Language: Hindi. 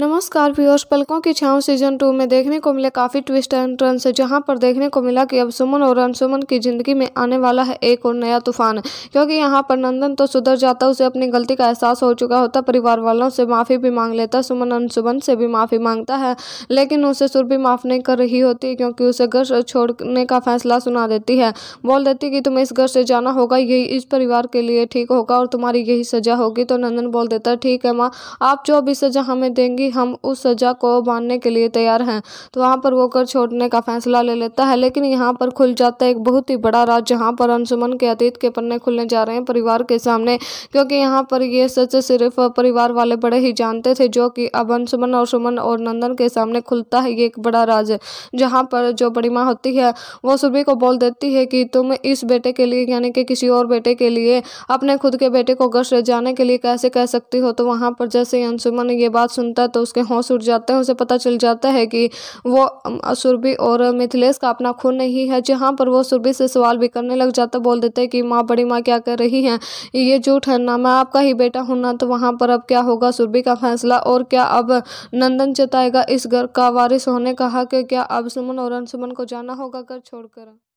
नमस्कार व्यूअर्स पलकों की छांव सीजन टू में देखने को मिले काफ़ी ट्विस्ट एंड टर्न्स जहां पर देखने को मिला कि अब सुमन और अनसुमन की ज़िंदगी में आने वाला है एक और नया तूफान क्योंकि यहां पर नंदन तो सुधर जाता उसे अपनी गलती का एहसास हो चुका होता परिवार वालों से माफ़ी भी मांग लेता सुमन अनसुमन से भी माफ़ी मांगता है लेकिन उसे सुर भी माफ़ नहीं कर रही होती क्योंकि उसे घर छोड़ने का फैसला सुना देती है बोल देती कि तुम्हें इस घर से जाना होगा यही इस परिवार के लिए ठीक होगा और तुम्हारी यही सजा होगी तो नंदन बोल देता ठीक है माँ आप जो भी सजा हमें देंगी हम उस सज़ा को मानने के लिए तैयार हैं तो वहाँ पर वो कर छोड़ने का फैसला ले लेता है लेकिन यहाँ पर खुल जाता है एक बहुत ही बड़ा राज जहाँ पर अंशुमन के अतीत के पन्ने खुलने जा रहे हैं परिवार के सामने क्योंकि यहाँ पर ये सच सिर्फ परिवार वाले बड़े ही जानते थे जो कि अब अंशुमन और सुमन और नंदन के सामने खुलता है ये एक बड़ा राज जहाँ पर जो बड़ी माँ होती है वो सुबी को बोल देती है कि तुम इस बेटे के लिए यानी कि किसी और बेटे के लिए अपने खुद के बेटे को गश जाने के लिए कैसे कह सकती हो तो वहाँ पर जैसे अंशुमन ये बात सुनता है तो तो उसके होश उठ जाते हैं उसे पता चल जाता है कि वो सुरभि और मिथिलेश का अपना खून नहीं है जहाँ पर वो सुरभि से सवाल भी करने लग जाता बोल देते हैं कि माँ बड़ी माँ क्या कर रही हैं ये झूठ है ना मैं आपका ही बेटा हूँ ना तो वहाँ पर अब क्या होगा सुरभि का फैसला और क्या अब नंदन जताएगा इस घर का वारिस होने कहा कि क्या अब सुमन और अनसुमन को जाना होगा घर छोड़कर